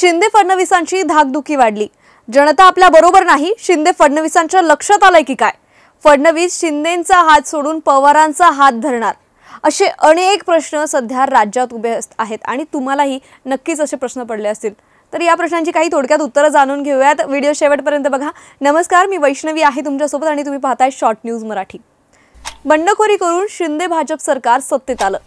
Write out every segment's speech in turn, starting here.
शिंदे फडणवीसांची धाकधुकी वाढली जनता आपल्या बरोबर नाही शिंदे फडणवीसांच्या लक्षात आलंय की काय फडणवीस शिंदेचा हात सोडून पवारांचा हात धरणार असे अनेक प्रश्न सध्या राज्यात उभे आहेत आणि तुम्हालाही नक्कीच असे प्रश्न पडले असतील तर या प्रश्नांची काही थोडक्यात उत्तरं जाणून घेऊयात व्हिडिओ शेवटपर्यंत बघा नमस्कार मी वैष्णवी आहे तुमच्यासोबत आणि तुम्ही पाहताय शॉर्ट न्यूज मराठी बंडखोरी करून शिंदे भाजप सरकार सत्तेत आलं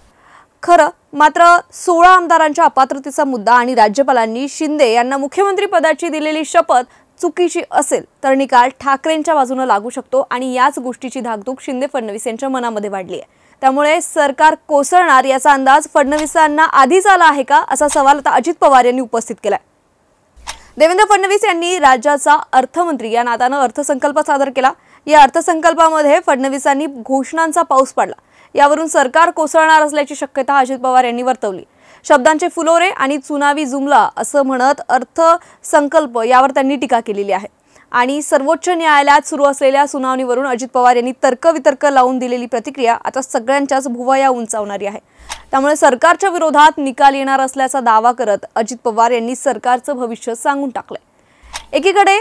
खरं मात्र सोळा आमदारांच्या अपात्रतेचा मुद्दा आणि राज्यपालांनी शिंदे यांना मुख्यमंत्री पदाची दिलेली शपथ चुकीची असेल तर निकाल ठाकरेंच्या बाजूने लागू शकतो आणि याच गोष्टीची धाकधूक शिंदे फडणवीस यांच्या मनामध्ये वाढली आहे त्यामुळे सरकार कोसळणार याचा अंदाज फडणवीसांना आधीच आला आहे का असा सवाल आता अजित पवार यांनी उपस्थित केलाय देवेंद्र फडणवीस यांनी राज्याचा अर्थमंत्री या नादानं अर्थसंकल्प सादर केला या अर्थसंकल्पामध्ये फडणवीसांनी घोषणांचा पाऊस पाडला यावरून सरकार कोसळणार असल्याची शक्यता अजित पवार यांनी वर्तवली शब्दांचे फुलोरे आणि चुनावी जुमला असं म्हणत अर्थसंकल्प यावर त्यांनी टीका केलेली आहे आणि सर्वोच्च न्यायालयात सुरू असलेल्या सुनावणीवरून अजित पवार यांनी तर्कवितर्क लावून दिलेली प्रतिक्रिया आता सगळ्यांच्याच भुवया उंचावणारी आहे त्यामुळे सरकारच्या विरोधात निकाल येणार असल्याचा दावा करत अजित पवार यांनी सरकारचं भविष्य सांगून टाकलंय एकीकडे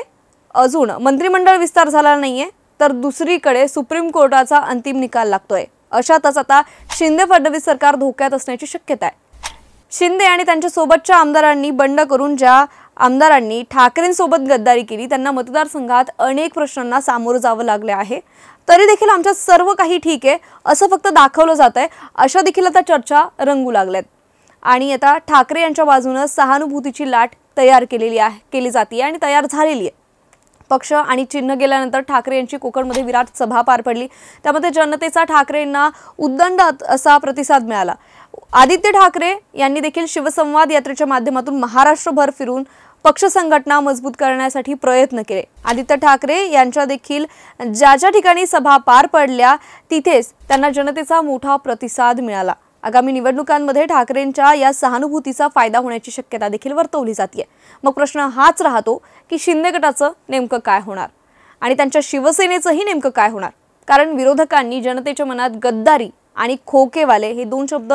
अजून मंत्रिमंडळ विस्तार झाला नाहीये तर दुसरीकडे सुप्रीम कोर्टाचा अंतिम निकाल लागतोय अशातच आता शिंदे फडणवीस सरकार धोक्यात असण्याची शक्यता आहे शिंदे आणि त्यांच्या सोबतच्या आमदारांनी बंड करून ज्या आमदारांनी ठाकरेंसोबत गद्दारी केली त्यांना मतदारसंघात अनेक प्रश्नांना सामोरं जावं लागले आहे तरी देखील आमच्या सर्व काही ठीक आहे असं फक्त दाखवलं जात आहे अशा देखील आता चर्चा रंगू लागल्यात आणि आता ठाकरे यांच्या बाजूनं सहानुभूतीची लाट तयार केलेली आहे केली जाते आणि तयार झालेली आहे पक्ष आणि चिन्ह गेल्यानंतर ठाकरे यांची कोकणमध्ये विराट सभा पार पडली त्यामध्ये जनतेचा ठाकरेंना उद्दंड असा प्रतिसाद मिळाला आदित्य ठाकरे यांनी देखील शिवसंवाद यात्रेच्या माध्यमातून महाराष्ट्रभर फिरून पक्ष संघटना मजबूत करण्यासाठी प्रयत्न केले आदित्य ठाकरे यांच्या देखील ज्या ज्या ठिकाणी सभा पार पडल्या तिथेच त्यांना जनतेचा मोठा प्रतिसाद मिळाला आगामी निवडणुकांमध्ये ठाकरेंच्या या सहानुभूतीचा फायदा होण्याची शक्यता देखील वर्तवली जाते मग प्रश्न हाच राहतो की शिंदे गटाचं नेमकं काय होणार आणि त्यांच्या शिवसेनेचंही नेमकं काय होणार कारण विरोधकांनी जनतेच्या मनात गद्दारी आणि खोकेवाले हे दोन शब्द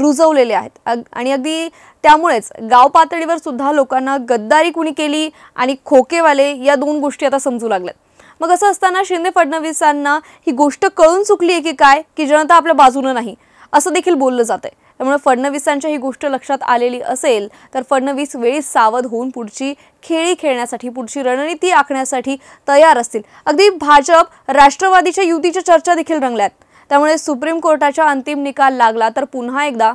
रुजवलेले आहेत आणि अगदी त्यामुळेच गाव पातळीवर सुद्धा लोकांना गद्दारी कुणी केली आणि खोकेवाले या दोन गोष्टी आता समजू लागल्यात मग असं असताना शिंदे फडणवीसांना ही गोष्ट कळून चुकली आहे की काय की जनता आपल्या बाजूनं नाही असं देखील बोललं आहे त्यामुळे फडणवीसांच्या ही गोष्ट लक्षात आलेली असेल तर फडणवीस वेळी सावध होऊन पुढची खेळी खेळण्यासाठी पुढची रणनीती आखण्यासाठी तयार असतील अगदी भाजप राष्ट्रवादीच्या युतीच्या चर्चा देखील रंगल्यात त्यामुळे सुप्रीम कोर्टाचा अंतिम निकाल लागला तर पुन्हा एकदा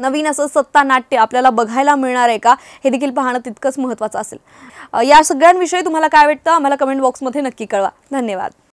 नवीन असं सत्ता नाट्य आपल्याला बघायला मिळणार आहे का हे देखील पाहणं तितकंच महत्त्वाचं असेल या सगळ्यांविषयी तुम्हाला काय वाटतं आम्हाला कमेंट बॉक्समध्ये नक्की कळवा धन्यवाद